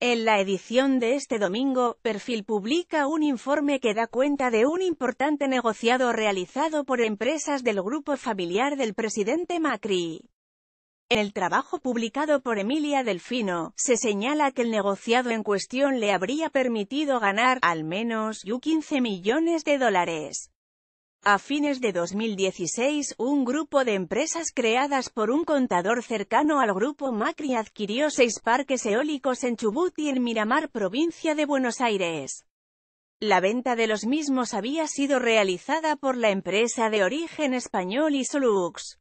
En la edición de este domingo, Perfil publica un informe que da cuenta de un importante negociado realizado por empresas del grupo familiar del presidente Macri. En el trabajo publicado por Emilia Delfino, se señala que el negociado en cuestión le habría permitido ganar, al menos, 15 millones de dólares. A fines de 2016, un grupo de empresas creadas por un contador cercano al grupo Macri adquirió seis parques eólicos en Chubut y en Miramar, provincia de Buenos Aires. La venta de los mismos había sido realizada por la empresa de origen español Isolux.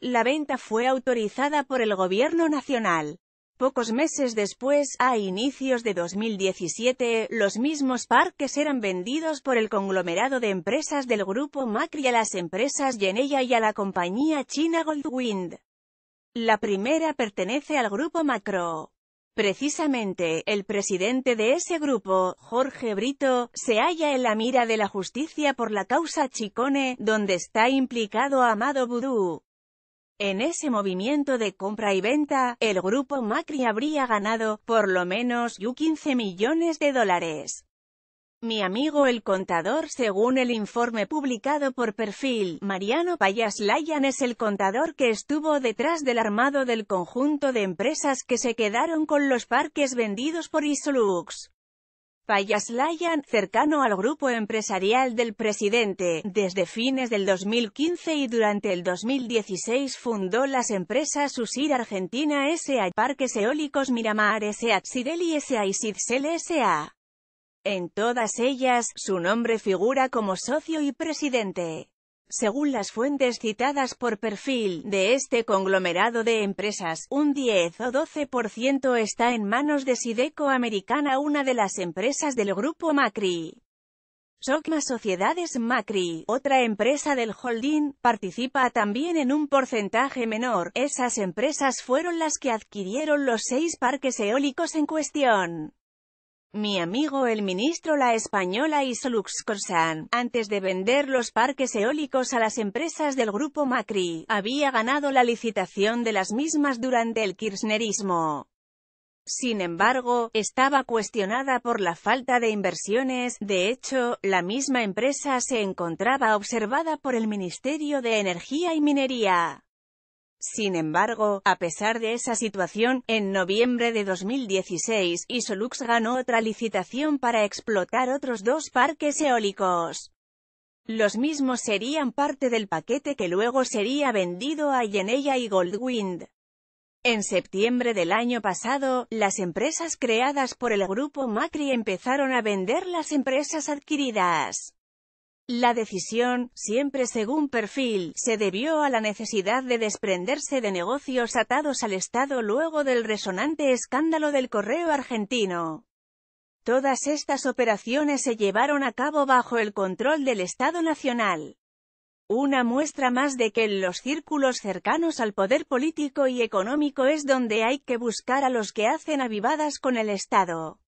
La venta fue autorizada por el Gobierno Nacional. Pocos meses después, a inicios de 2017, los mismos parques eran vendidos por el conglomerado de empresas del grupo Macri a las empresas Yeneya y a la compañía china Goldwind. La primera pertenece al grupo Macro. Precisamente, el presidente de ese grupo, Jorge Brito, se halla en la mira de la justicia por la causa Chicone, donde está implicado Amado Vudú. En ese movimiento de compra y venta, el grupo Macri habría ganado, por lo menos, 15 millones de dólares. Mi amigo el contador Según el informe publicado por Perfil, Mariano Payas Lyon es el contador que estuvo detrás del armado del conjunto de empresas que se quedaron con los parques vendidos por Isolux. Payaslayan, cercano al grupo empresarial del presidente, desde fines del 2015 y durante el 2016 fundó las empresas USIR Argentina S.A. Parques Eólicos Miramar S.A. Sideli S.A. y Sidcel S.A. En todas ellas, su nombre figura como socio y presidente. Según las fuentes citadas por perfil de este conglomerado de empresas, un 10 o 12% está en manos de Sideco Americana, una de las empresas del grupo Macri. Socma Sociedades Macri, otra empresa del holding, participa también en un porcentaje menor. Esas empresas fueron las que adquirieron los seis parques eólicos en cuestión. Mi amigo el ministro la española y Corsan, antes de vender los parques eólicos a las empresas del grupo Macri, había ganado la licitación de las mismas durante el kirchnerismo. Sin embargo, estaba cuestionada por la falta de inversiones, de hecho, la misma empresa se encontraba observada por el Ministerio de Energía y Minería. Sin embargo, a pesar de esa situación, en noviembre de 2016, Isolux ganó otra licitación para explotar otros dos parques eólicos. Los mismos serían parte del paquete que luego sería vendido a Yeneya y Goldwind. En septiembre del año pasado, las empresas creadas por el grupo Macri empezaron a vender las empresas adquiridas. La decisión, siempre según perfil, se debió a la necesidad de desprenderse de negocios atados al Estado luego del resonante escándalo del correo argentino. Todas estas operaciones se llevaron a cabo bajo el control del Estado Nacional. Una muestra más de que en los círculos cercanos al poder político y económico es donde hay que buscar a los que hacen avivadas con el Estado.